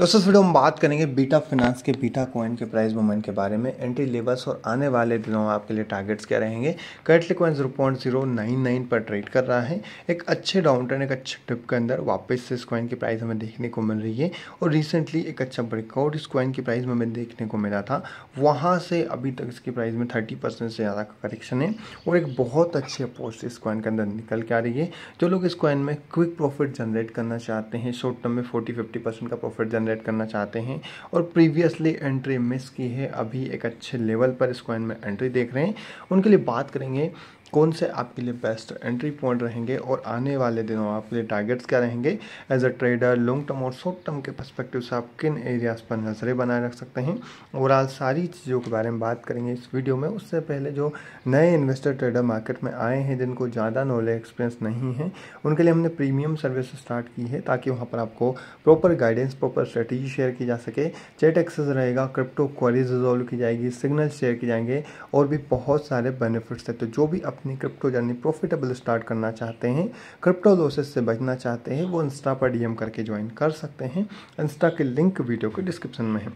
दोस्तों वीडियो हम बात करेंगे बीटा फिनांस के बीटा कॉइन के प्राइस मूवमेंट के बारे में एंट्री लेवल्स और आने वाले दिनों आपके लिए टारगेट्स क्या रहेंगे currently coin zero point zero nine nine पर ट्रेड कर रहा है एक अच्छे डाउन टर्न एक अच्छे ट्रिप के अंदर वापस से इस कॉइन की प्राइस हमें देखने को मिल रही है और रिसेंटली एक अच्छा ब्रेकआउट इस कॉइन की प्राइस में हमें देखने को मिला था वहाँ से अभी तक इसकी प्राइस में थर्टी परसेंट से ज़्यादा का करेक्शन है और एक बहुत अच्छी अपोस्ट इस कॉइन के अंदर निकल के आ रही है जो लोग इस कॉइन में क्विक प्रॉफिट जनरेट करना चाहते हैं शॉर्ट टर्म में फोर्टी फिफ्टी परसेंट का प्रॉफिट जनरेट जनरेट करना चाहते हैं और प्रीवियसली एंट्री मिस की है अभी एक अच्छे लेवल पर इस कॉइन में एंट्री देख रहे हैं उनके लिए बात करेंगे कौन से आपके लिए बेस्ट एंट्री पॉइंट रहेंगे और आने वाले दिनों आपके लिए टारगेट्स क्या रहेंगे as a trader long term और शॉर्ट टर्म के पर्सपेक्टिव से आप किन एरियाज़ पर नज़रें बनाए रख सकते हैं ओवरऑल सारी चीज़ों के बारे में बात करेंगे इस वीडियो में उससे पहले जो नए इन्वेस्टर ट्रेडर मार्केट में आए हैं जिनको ज़्यादा नॉलेज एक्सपीरियंस नहीं है उनके लिए हमने प्रीमियम सर्विस स्टार्ट की है ताकि वहाँ पर आपको proper guidance proper strategy share की जा सके चेट एक्सेस रहेगा क्रिप्टो क्वारीज रिजॉल्व की जाएगी सिग्नल शेयर किए जाएंगे और भी बहुत सारे बेनिफिट्स है तो जो भी अपनी क्रिप्टो जर्नी प्रॉफिटेबल स्टार्ट करना चाहते हैं क्रिप्टो लॉसेस से बचना चाहते हैं वो इंस्टा पर डीएम करके ज्वाइन कर सकते हैं इंस्टा के लिंक वीडियो के डिस्क्रिप्शन में है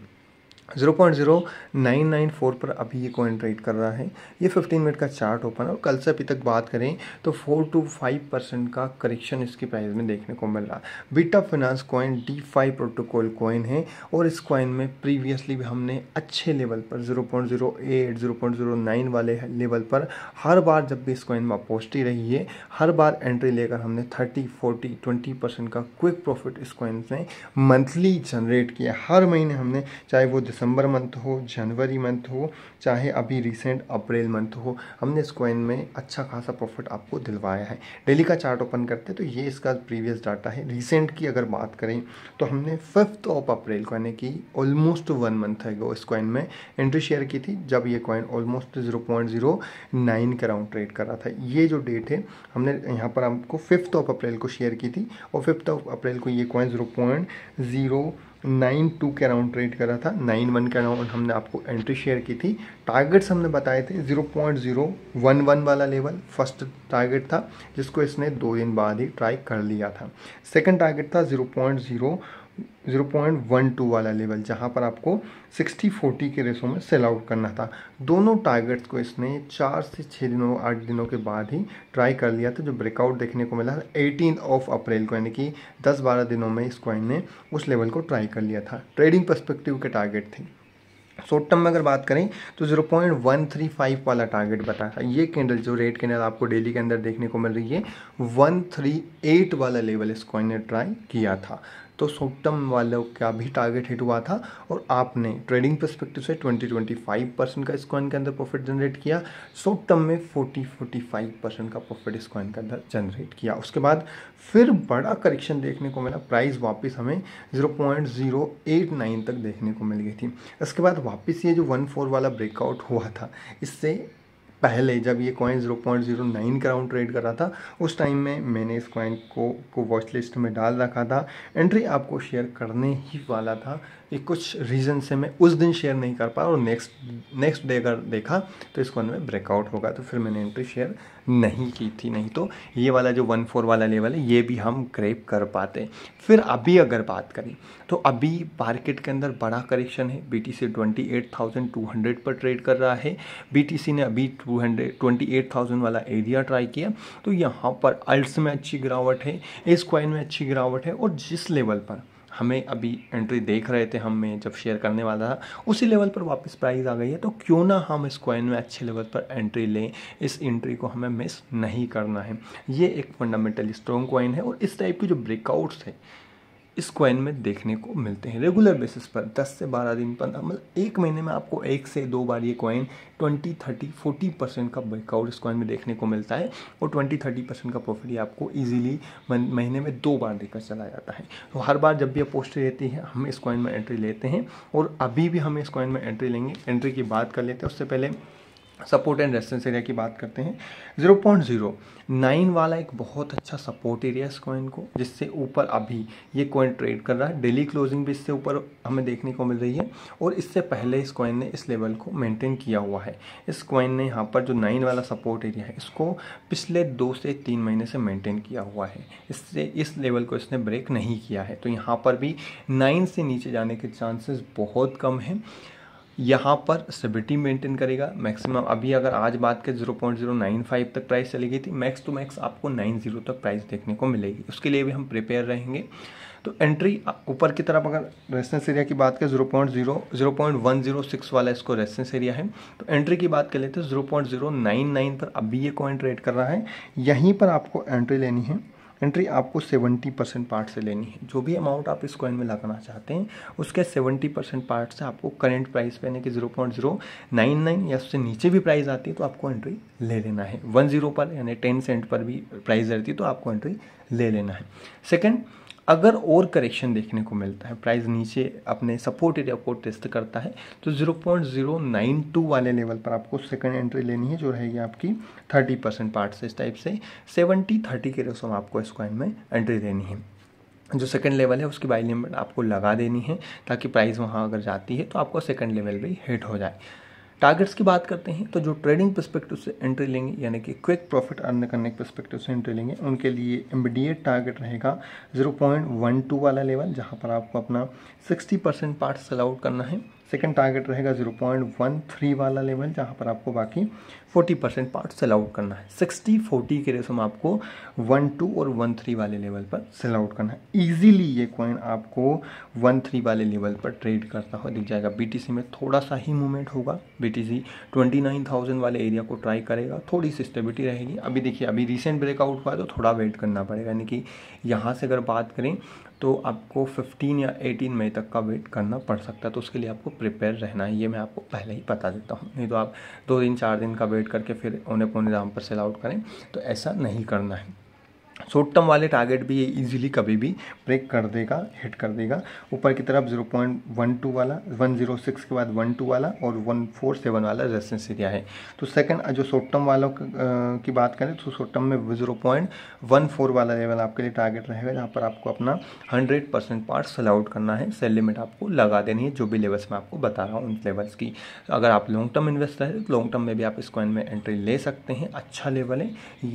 0.0994 पर अभी ये कॉइन ट्रेड कर रहा है ये 15 मिनट का चार्ट ओपन है और कल से अभी तक बात करें तो 4 टू 5 परसेंट का करेक्शन इसकी प्राइस में देखने को मिल रहा है Beta Finance coin DeFi protocol coin है और इस कॉइन में प्रीवियसली भी हमने अच्छे लेवल पर 0.08 0.09 वाले लेवल पर हर बार जब भी इस कॉइन में अपोस्टी रही है हर बार एंट्री लेकर हमने थर्टी फोर्टी ट्वेंटी परसेंट का क्विक प्रॉफिट इस कॉइन से मंथली जनरेट किया हर महीने हमने चाहे वो दिसंबर मंथ हो जनवरी मंथ हो चाहे अभी रिसेंट अप्रैल मंथ हो हमने इस कॉइन में अच्छा खासा प्रॉफिट आपको दिलवाया है डेली का चार्ट ओपन करते हैं तो ये इसका प्रीवियस डाटा है रिसेंट की अगर बात करें तो हमने फिफ्थ ऑफ अप्रैल को यानी कि ऑलमोस्ट वन मंथ है इस कॉइन में एंट्री शेयर की थी जब ये coin almost zero point zero nine के अराउंड ट्रेड कर रहा था ये जो डेट है हमने यहाँ पर आपको फिफ्थ ऑफ अप्रैल को शेयर की थी और फिफ्थ ऑफ अप्रैल को ये coin zero point zero nine two के अराउंड ट्रेड करा था नाइन वन के अराउंड हमने आपको एंट्री शेयर की थी टारगेट्स हमने बताए थे zero point zero one one वाला लेवल फर्स्ट टारगेट था जिसको इसने दो दिन बाद ही ट्राई कर लिया था सेकंड टारगेट था zero point zero zero point one two वाला लेवल जहाँ पर आपको सिक्सटी फोर्टी के रेसों में सेल आउट करना था दोनों टारगेट्स को इसने चार से छः दिनों आठ दिनों के बाद ही ट्राई कर लिया था जो ब्रेकआउट देखने को मिला एटीन ऑफ अप्रैल को यानी कि दस बारह दिनों में इस क्वाइन ने उस लेवल को ट्राई कर लिया था ट्रेडिंग परस्पेक्टिव के टारगेट थे शॉर्ट टर्म में अगर बात करें तो 0.135 वाला टारगेट बताया था ये कैंडल जो रेड कैंडल आपको डेली के अंदर देखने को मिल रही है 138 वाला लेवल इस कॉइन ने ट्राई किया था तो शॉर्ट टर्म वालों का भी टारगेट हिट हुआ था और आपने ट्रेडिंग परस्पेक्टिव से 20 25 परसेंट का स्क्वाइन के अंदर प्रॉफिट जनरेट किया शॉर्ट टर्म में 40 45 परसेंट का प्रॉफिट स्क्वाइन के अंदर जनरेट किया उसके बाद फिर बड़ा करेक्शन देखने को मिला प्राइस वापस हमें नाइन तक देखने को मिल गई थी इसके बाद वापस ये जो वन फोर वाला ब्रेकआउट हुआ था इससे पहले जब ये कॉइन जीरो पॉइंट नाइन का राउंड ट्रेड कर रहा था उस टाइम में मैंने इस कॉइन को को वॉच लिस्ट में डाल रखा था एंट्री आपको शेयर करने ही वाला था ये कुछ रीज़न से मैं उस दिन शेयर नहीं कर पाया और नेक्स्ट नेक्स्ट डे अगर देखा तो इसको में ब्रेकआउट होगा तो फिर मैंने एंट्री शेयर नहीं की थी नहीं तो ये वाला जो वन फोर वाला लेवल है ये भी हम ग्रेप कर पाते फिर अभी अगर बात करें तो अभी मार्केट के अंदर बड़ा करेक्शन है B T C twenty eight thousand two hundred पर ट्रेड कर रहा है बी टी सी ने अभी two hundred twenty eight thousand वाला एरिया ट्राई किया तो यहाँ पर अल्ट्स में अच्छी गिरावट है इस क्वाइन में अच्छी गिरावट है और जिस लेवल पर हमें अभी एंट्री देख रहे थे हम में जब शेयर करने वाला था उसी लेवल पर वापस प्राइस आ गई है तो क्यों ना हम इस कॉइन में अच्छे लेवल पर एंट्री लें इस एंट्री को हमें मिस नहीं करना है ये एक फंडामेंटली स्ट्रॉन्ग कॉइन है और इस टाइप की जो ब्रेकआउट्स है इस क्वाइन में देखने को मिलते हैं रेगुलर बेसिस पर 10 से 12 दिन पर मतलब एक महीने में आपको एक से दो बार ये क्वाइन 20, 30, 40 परसेंट का ब्रेकआउट इस क्वाइन में देखने को मिलता है और 20, 30 परसेंट का प्रॉफिट ये आपको इजीली महीने में दो बार देकर चला जाता है तो हर बार जब भी ये पोस्ट रहती है हम इस क्वाइन में एंट्री लेते हैं और अभी भी हम इस क्वाइन में एंट्री लेंगे एंट्री की बात कर लेते हैं उससे पहले सपोर्ट एंड रेजिस्टेंस एरिया की बात करते हैं 0.09 वाला एक बहुत अच्छा सपोर्ट एरिया इस कॉइन को जिससे ऊपर अभी ये कॉइन ट्रेड कर रहा है डेली क्लोजिंग भी इससे ऊपर हमें देखने को मिल रही है और इससे पहले इस कॉइन ने इस लेवल को मेंटेन किया हुआ है इस कॉइन ने यहाँ पर जो नाइन वाला सपोर्ट एरिया है इसको पिछले दो से तीन महीने से मेनटेन किया हुआ है इससे इस लेवल को इसने ब्रेक नहीं किया है तो यहाँ पर भी नाइन से नीचे जाने के चांसेस बहुत कम हैं यहाँ पर स्टेबिलिटी मेंटेन करेगा मैक्सिमम अभी अगर आज बात करें zero point zero nine five तक प्राइस चली गई थी मैक्स टू मैक्स आपको नाइन जीरो तक प्राइस देखने को मिलेगी उसके लिए भी हम प्रिपेयर रहेंगे तो एंट्री ऊपर की तरफ अगर रेसेंस एरिया की बात करें zero point zero zero point one zero six वाला इसको रेसिडेंस एरिया है तो एंट्री की बात कर लेते हैं zero point zero nine nine पर अभी ये कॉइन ट्रेड कर रहा है यहीं पर आपको एंट्री लेनी है एंट्री आपको सेवेंटी परसेंट पार्ट से लेनी है जो भी अमाउंट आप इस कॉइन में लगाना चाहते हैं उसके सेवेंटी परसेंट पार्ट से आपको करेंट प्राइस पे यानी कि zero point zero nine nine या उससे नीचे भी प्राइस आती है तो आपको एंट्री ले लेना है वन जीरो पर यानी टेन सेंट पर भी प्राइस रहती है तो आपको एंट्री ले लेना है सेकेंड अगर और करेक्शन देखने को मिलता है प्राइस नीचे अपने सपोर्ट एरिया को टेस्ट करता है तो 0.092 वाले लेवल पर आपको सेकंड एंट्री लेनी है जो रहेगी आपकी 30 परसेंट पार्ट से इस टाइप से 70 30 के रेसो में आपको इस कॉइन में एंट्री देनी है जो सेकंड लेवल है उसकी बाई लिमिट आपको लगा देनी है ताकि प्राइस वहाँ अगर जाती है तो आपको सेकंड लेवल भी हिट हो जाए टारगेट्स की बात करते हैं तो जो ट्रेडिंग परस्पेक्टिव से एंट्री लेंगे यानी कि क्विक प्रॉफिट अर्न करने के परस्पेक्टिव से एंट्री लेंगे उनके लिए इमीडिएट टारगेट रहेगा 0.12 वाला लेवल जहां पर आपको अपना 60 परसेंट पार्ट सेल आउट करना है सेकेंड टारगेट रहेगा zero point one three level level जहाँ पर आपको बाकी forty percent part sell out करना है सिक्सटी फोर्टी के रेसो में आपको वन टू और वन थ्री वाले लेवल पर सेल आउट करना है ईजिली ये कॉइन आपको वन थ्री वाले लेवल पर ट्रेड करता हुआ दिख जाएगा बी में थोड़ा सा ही मूवमेंट होगा बी टी वाले एरिया को ट्राई करेगा थोड़ी सी स्टेबिलिटी रहेगी अभी देखिए अभी रिसेंट ब्रेकआउट हुआ तो थोड़ा वेट करना पड़ेगा यानी कि यहाँ से अगर बात करें तो आपको 15 या 18 मई तक का वेट करना पड़ सकता है तो उसके लिए आपको प्रिपेयर रहना है ये मैं आपको पहले ही बता देता हूँ नहीं तो आप दो दिन चार दिन का वेट करके फिर उन्हें पौने दाम पर सेल आउट करें तो ऐसा नहीं करना है शॉर्ट टर्म वाले टारगेट भी ये इजीली कभी भी ब्रेक कर देगा हिट कर देगा ऊपर की तरफ 0.12 वाला 106 के बाद 12 वाला और 147 वाला रेजिस्टेंस एरिया है तो सेकंड जो शॉर्ट टर्म वालों की बात करें तो शॉर्ट टर्म में 0.14 वाला लेवल आपके लिए टारगेट रहेगा जहाँ पर आपको अपना hundred percent part sell out करना है सेल लिमिट आपको लगा देनी है जो भी लेवल्स मैं आपको बता रहा हूँ उन लेवल्स की अगर आप लॉन्ग टर्म इन्वेस्टर है तो लॉन्ग टर्म में भी आप इस कॉइन में एंट्री ले सकते हैं अच्छा लेवल है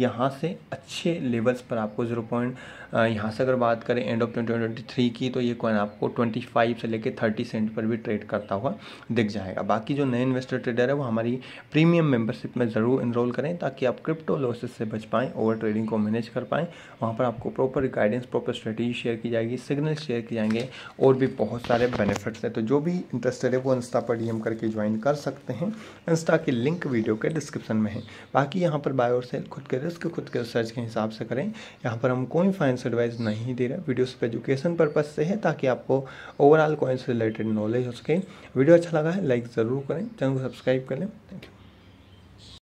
यहाँ से अच्छे लेवल्स पर पर आपको जीरो पॉइंट यहाँ से अगर बात करें end of twenty twenty three की तो ये कॉइन आपको ट्वेंटी फाइव से लेकर थर्टी सेंट पर भी ट्रेड करता हुआ दिख जाएगा बाकी जो नए इन्वेस्टर ट्रेडर है वो हमारी प्रीमियम मेंबरशिप में ज़रूर इनरोल करें ताकि आप क्रिप्टो लॉसेस से बच पाएँ ओवर ट्रेडिंग को मैनेज कर पाएँ वहाँ पर आपको proper guidance proper strategy share की जाएगी सिग्नल शेयर किए जाएंगे और भी बहुत सारे बेनिफिट्स हैं तो जो भी इंटरेस्टेड है वो इंस्टा पर एम करके ज्वाइन कर सकते हैं इंस्टा की लिंक वीडियो के डिस्क्रिप्शन में है बाकी यहाँ पर बाय और सेल खुद के रिस्क खुद के रिसर्च के हिसाब से करें यहाँ पर हम कोई फाइनेंस एडवाइस नहीं दे रहे वीडियो सिर्फ एजुकेशन पर्पज़ से है ताकि आपको ओवरऑल कॉइन से रिलेटेड नॉलेज हो सके वीडियो अच्छा लगा है लाइक ज़रूर करें चैनल को सब्सक्राइब करें थैंक यू